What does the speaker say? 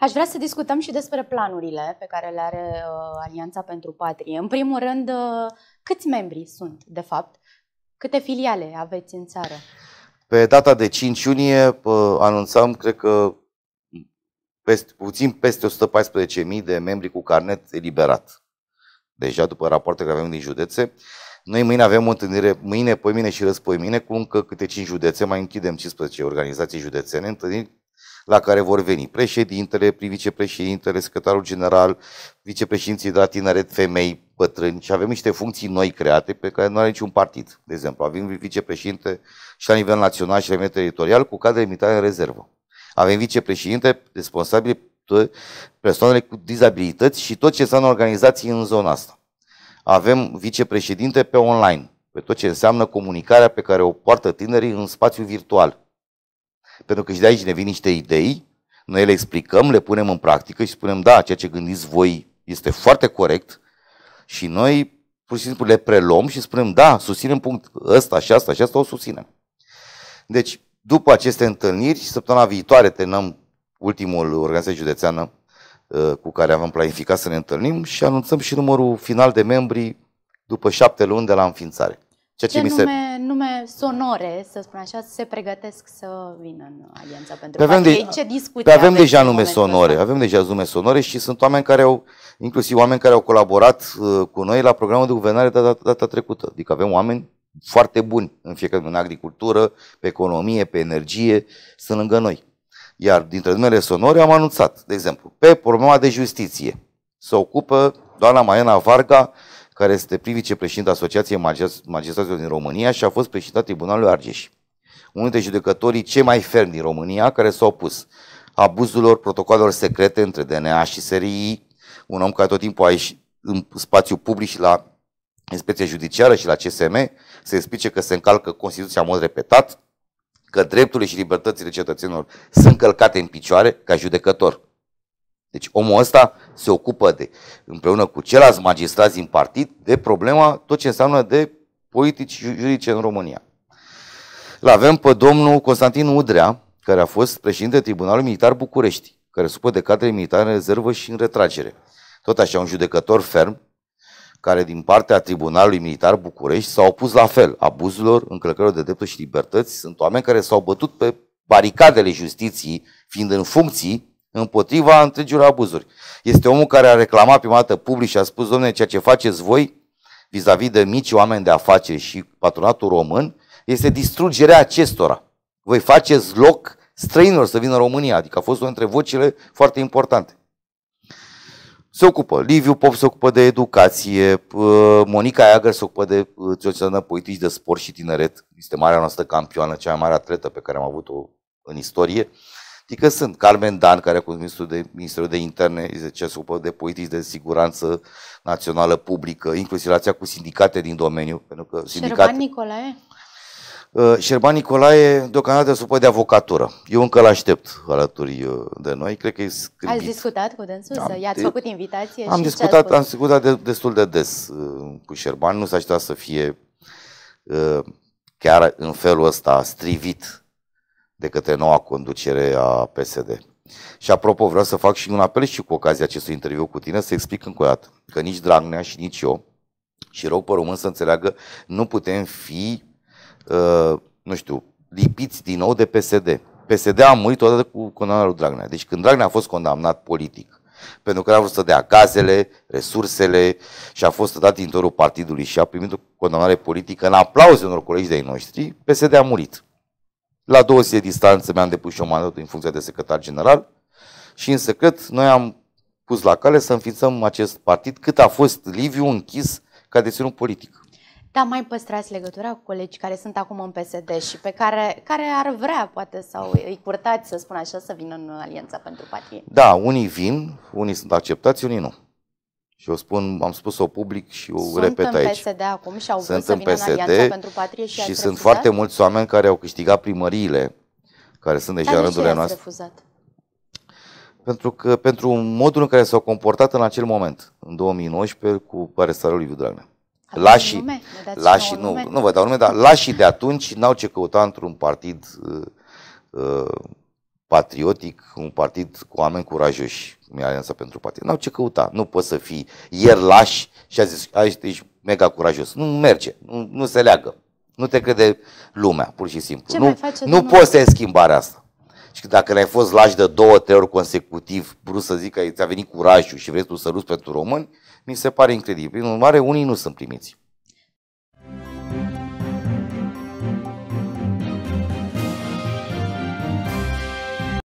Aș vrea să discutăm și despre planurile pe care le are uh, Alianța pentru Patrie. În primul rând, uh, câți membri sunt, de fapt? Câte filiale aveți în țară? Pe data de 5 iunie uh, anunțam, cred că, peste, puțin peste 114.000 de membri cu carnet eliberat. Deja după rapoarte care avem din județe. Noi mâine avem o întâlnire, mâine, poimine și răspoimine, cu încă câte 5 județe, mai închidem 15 organizații județene, întâlniri la care vor veni președintele, vicepreședintele, secretarul general, vicepreședinții de la tineret, femei, bătrâni și avem niște funcții noi create pe care nu are niciun partid. De exemplu, avem vicepreședinte și la nivel național și la nivel teritorial cu cadre limitate în rezervă. Avem vicepreședinte responsabil de persoanele cu dizabilități și tot ce înseamnă organizații în zona asta. Avem vicepreședinte pe online, pe tot ce înseamnă comunicarea pe care o poartă tinerii în spațiu virtual pentru că și de aici ne vin niște idei, noi le explicăm, le punem în practică și spunem, da, ceea ce gândiți voi este foarte corect și noi pur și simplu le preluăm și spunem, da, susținem punct ăsta și asta și asta o susținem. Deci, după aceste întâlniri, săptămâna viitoare terminăm ultimul organizație județeană uh, cu care avem planificat să ne întâlnim și anunțăm și numărul final de membri după șapte luni de la înființare ce, ce nume, se... nume, sonore, să spun așa, se pregătesc să vină în Alianța pentru avem De... Ce discuții avem deja nume sonore, ăsta? avem deja nume sonore și sunt oameni care au, inclusiv oameni care au colaborat uh, cu noi la programul de guvernare data, data trecută. Adică avem oameni foarte buni în fiecare în agricultură, pe economie, pe energie, sunt lângă noi. Iar dintre numele sonore am anunțat, de exemplu, pe problema de justiție. Se ocupă doamna Maiana Varga care este prim-vicepreședinte Asociației Magistraților din România și a fost președinte Tribunalului Argeș. Unul dintre judecătorii cei mai fermi din România care s-au opus abuzurilor protocolelor secrete între DNA și SRI, un om care tot timpul a ieșit în spațiu public și la inspecția judiciară și la CSM, se explice că se încalcă Constituția în mod repetat, că drepturile și libertățile cetățenilor sunt călcate în picioare ca judecător. Deci omul ăsta se ocupă de, împreună cu ceilalți magistrați din partid de problema tot ce înseamnă de politici juridice în România. L avem pe domnul Constantin Udrea, care a fost președinte Tribunalului Militar București, care supă de cadre militare în rezervă și în retragere. Tot așa, un judecător ferm, care din partea Tribunalului Militar București s-au opus la fel abuzurilor, încălcărilor de drepturi și libertăți. Sunt oameni care s-au bătut pe baricadele justiției, fiind în funcții împotriva întregilor abuzuri. Este omul care a reclamat prima dată public și a spus, domnule, ceea ce faceți voi vis-a-vis de mici oameni de afaceri și patronatul român este distrugerea acestora. Voi faceți loc străinilor să vină în România, adică a fost una dintre vocile foarte importante. Se ocupă, Liviu Pop se ocupă de educație, Monica Iagăr se ocupă de uh, țioțănă politici de sport și tineret, este marea noastră campioană, cea mai mare atletă pe care am avut-o în istorie. Adică sunt Carmen Dan, care a fost ministrul de, Ministerul de Interne, se ocupă de politici de siguranță națională publică, inclusiv relația cu sindicate din domeniu. Pentru că sindicate... Șerban Nicolae? Uh, Șerban Nicolae deocamdată se ocupă de avocatură. Eu încă l-aștept alături uh, de noi. Cred că e scribit. Ați discutat cu dânsul? Am, I-ați făcut invitație? Am, și discutat, am discutat de, destul de des uh, cu Șerban. Nu s-a să fie chiar în felul ăsta strivit de către noua conducere a PSD. Și apropo, vreau să fac și un apel și cu ocazia acestui interviu cu tine să explic încă o dată că nici Dragnea și nici eu și rog pe român să înțeleagă, nu putem fi, uh, nu știu, lipiți din nou de PSD. PSD a murit odată cu condamnarea lui Dragnea. Deci când Dragnea a fost condamnat politic, pentru că a vrut să dea gazele, resursele și a fost dat din partidului și a primit o condamnare politică în aplauze unor colegi de-ai noștri, PSD a murit. La două zile distanță mi-am depus și o mandatul în funcție de secretar general și în secret noi am pus la cale să înființăm acest partid cât a fost Liviu închis ca deținut politic. Da, mai păstrați legătura cu colegi care sunt acum în PSD și pe care, care ar vrea, poate, sau îi curtați, să spun așa, să vină în Alianța pentru partid. Da, unii vin, unii sunt acceptați, unii nu. Și o spun, am spus-o public și o sunt repet aici. Sunt în PSD acum și au sunt să în vină PSD în pentru patrie și, și sunt foarte mulți oameni care au câștigat primăriile, care sunt deja care în rândurile noastre. refuzat? Pentru, că, pentru modul în care s-au comportat în acel moment, în 2019, cu arestarea lui Dragnea. Lașii, lașii nu, nu vă dau nume, dar lașii de atunci n-au ce căuta într-un partid uh, uh, patriotic, un partid cu oameni curajoși, cum e Alianța pentru Patrie. N-au ce căuta. Nu poți să fii ieri lași și a zis, ești mega curajos. Nu merge, nu, nu se leagă. Nu te crede lumea, pur și simplu. Ce nu face, nu poți să ai schimbarea asta. Și dacă ai fost lași de două, trei ori consecutiv, brusc să zic că ți-a venit curajul și vrei tu să luți pentru români, mi se pare incredibil. Prin urmare, unii nu sunt primiți.